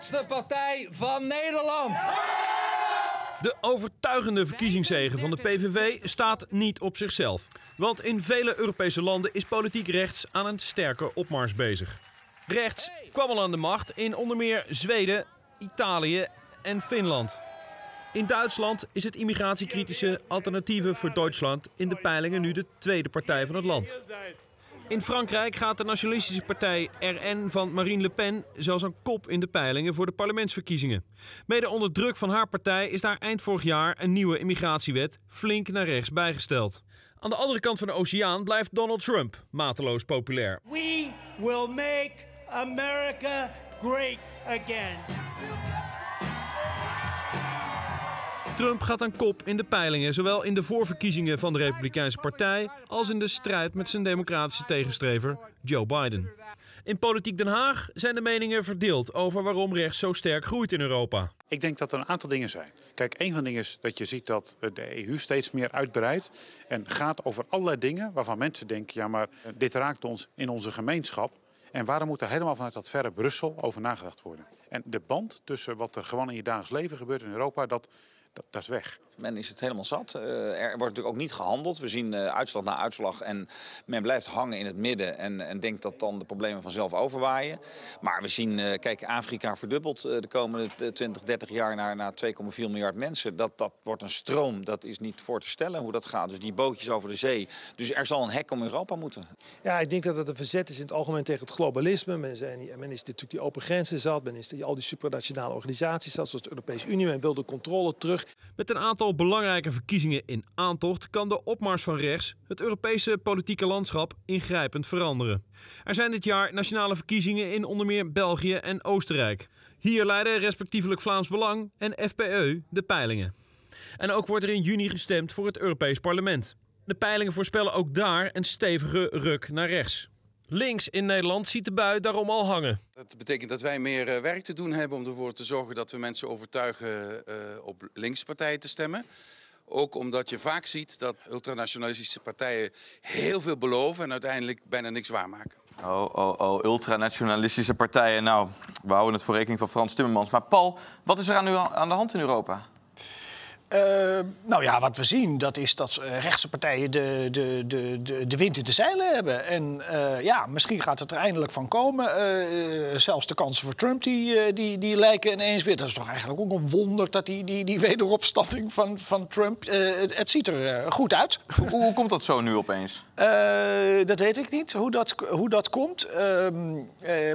grootste partij van Nederland. De overtuigende verkiezingszegen van de PVV staat niet op zichzelf. Want in vele Europese landen is politiek rechts aan een sterke opmars bezig. Rechts kwam al aan de macht in onder meer Zweden, Italië en Finland. In Duitsland is het immigratiekritische Alternatieven voor Duitsland in de peilingen nu de tweede partij van het land. In Frankrijk gaat de nationalistische partij RN van Marine Le Pen zelfs een kop in de peilingen voor de parlementsverkiezingen. Mede onder druk van haar partij is daar eind vorig jaar een nieuwe immigratiewet flink naar rechts bijgesteld. Aan de andere kant van de oceaan blijft Donald Trump mateloos populair. We will make America great again. Trump gaat aan kop in de peilingen, zowel in de voorverkiezingen van de Republikeinse Partij als in de strijd met zijn democratische tegenstrever Joe Biden. In Politiek Den Haag zijn de meningen verdeeld over waarom rechts zo sterk groeit in Europa. Ik denk dat er een aantal dingen zijn. Kijk, een van de dingen is dat je ziet dat de EU steeds meer uitbreidt en gaat over allerlei dingen waarvan mensen denken: ja, maar eh, dit raakt ons in onze gemeenschap. En waarom moet er helemaal vanuit dat verre Brussel over nagedacht worden? En de band tussen wat er gewoon in je dagelijks leven gebeurt in Europa, dat dat, is weg. Men is het helemaal zat. Eh, er wordt natuurlijk ook niet gehandeld. We zien eh, uitslag na uitslag en men blijft hangen in het midden en, en denkt dat dan de problemen vanzelf overwaaien. Maar we zien, eh, kijk, Afrika verdubbelt de komende 20, 30 jaar naar, naar 2,4 miljard mensen. Dat, dat wordt een stroom, dat is niet voor te stellen hoe dat gaat. Dus die bootjes over de zee. Dus er zal een hek om Europa moeten. Ja, ik denk dat het een verzet is in het algemeen tegen het globalisme. Men, zijn, men is natuurlijk die open grenzen zat, men is die, al die supranationale organisaties zat, zoals de Europese Unie. Men wil de controle terug met een aantal belangrijke verkiezingen in aantocht kan de opmars van rechts het Europese politieke landschap ingrijpend veranderen. Er zijn dit jaar nationale verkiezingen in onder meer België en Oostenrijk. Hier leiden respectievelijk Vlaams Belang en FPE de peilingen. En ook wordt er in juni gestemd voor het Europees Parlement. De peilingen voorspellen ook daar een stevige ruk naar rechts links in Nederland ziet de bui daarom al hangen. Dat betekent dat wij meer eh, werk te doen hebben om ervoor te zorgen dat we mensen overtuigen eh, op linkspartijen te stemmen. Ook omdat je vaak ziet dat ultranationalistische partijen heel veel beloven en uiteindelijk bijna niks waarmaken. Oh, oh, oh, ultranationalistische partijen. Nou, we houden het voor rekening van Frans Timmermans. Maar Paul, wat is er aan, nu aan de hand in Europa? Ehm, nou ja, wat we zien, dat is dat eh, rechtse partijen de, de, de, de, de wind in de zeilen hebben. En eh, ja, misschien gaat het er eindelijk van komen. Eh, zelfs de kansen voor Trump, die, die, die lijken ineens weer... Dat is toch eigenlijk ook een wonder, dat die, die, die wederopstanding van, van Trump... Het, het, ziet er goed uit. Hoe, komt dat zo nu opeens? dat weet ik niet, hoe dat, hoe dat komt. Ehm,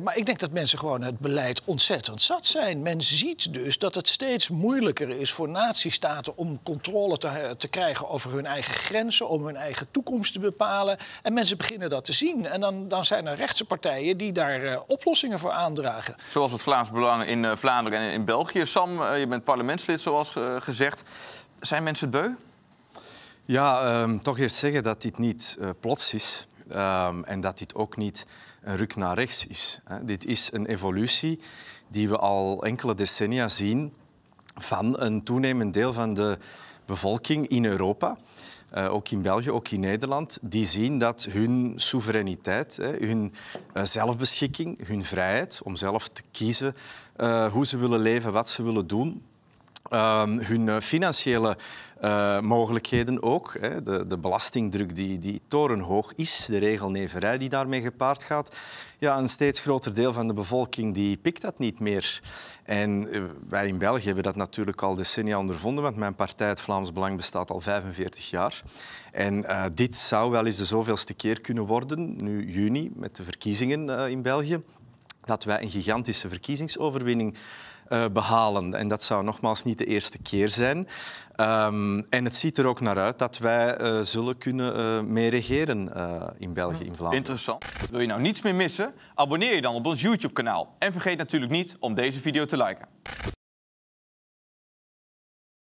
maar ik denk dat mensen gewoon het beleid ontzettend zat zijn. Men ziet dus dat het steeds moeilijker is voor nazistaten om controle te, eh, te krijgen over hun eigen grenzen, om hun eigen toekomst te bepalen. En mensen beginnen dat te zien. En dan, dan zijn er rechtse partijen die daar eh, oplossingen voor aandragen. Zoals het Vlaams Belang in eh, Vlaanderen en in België. Sam, je bent parlementslid, zoals gezegd. Zijn mensen het beu? Ja, ehm, toch eerst zeggen dat dit niet plots is. Ehm, en dat dit ook niet een ruk naar rechts is. Hè. Dit is een evolutie die we al enkele decennia zien van een toenemend deel van de bevolking in Europa, eh, ook in België, ook in Nederland, die zien dat hun soevereiniteit, hun eh, zelfbeschikking, hun vrijheid om zelf te kiezen eh, hoe ze willen leven, wat ze willen doen, Ehm, hun eh, financiële eh, mogelijkheden ook. Hè. De, de, belastingdruk die, die torenhoog is, de regelneverij die daarmee gepaard gaat. Ja, een steeds groter deel van de bevolking die pikt dat niet meer. En eh, wij in België hebben dat natuurlijk al decennia ondervonden, want mijn partij, het Vlaams Belang, bestaat al 45 jaar. En dit zou wel eens de zoveelste keer kunnen worden, nu juni, met de verkiezingen in België, dat wij een gigantische verkiezingsoverwinning eh, behalen. En dat zou nogmaals niet de eerste keer zijn. Ehm, en het ziet er ook naar uit dat wij eh, zullen kunnen eh, meer regeren in België, in Vlaanderen. Interessant. Wil je nou niets meer missen? Abonneer je dan op ons YouTube-kanaal. En vergeet natuurlijk niet om deze video te liken.